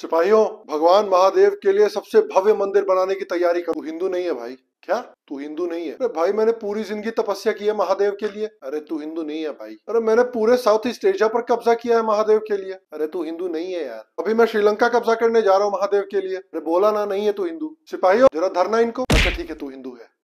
सिपाहियों भगवान महादेव के लिए सबसे भव्य मंदिर बनाने की तैयारी तू हिंदू नहीं है भाई क्या तू हिंदू नहीं है अरे भाई मैंने पूरी जिंदगी तपस्या की है महादेव के लिए अरे तू हिंदू नहीं है भाई अरे मैंने पूरे साउथ ईस्ट एशिया पर कब्जा किया है महादेव के लिए अरे तू हिंदू नहीं है यार अभी मैं श्रीलंका कब्जा करने जा रहा हूँ महादेव के लिए अरे बोला ना नहीं है तू हिंदू सिपाहियों जरा धरना इनको अच्छा ठीक है तू हिंदू है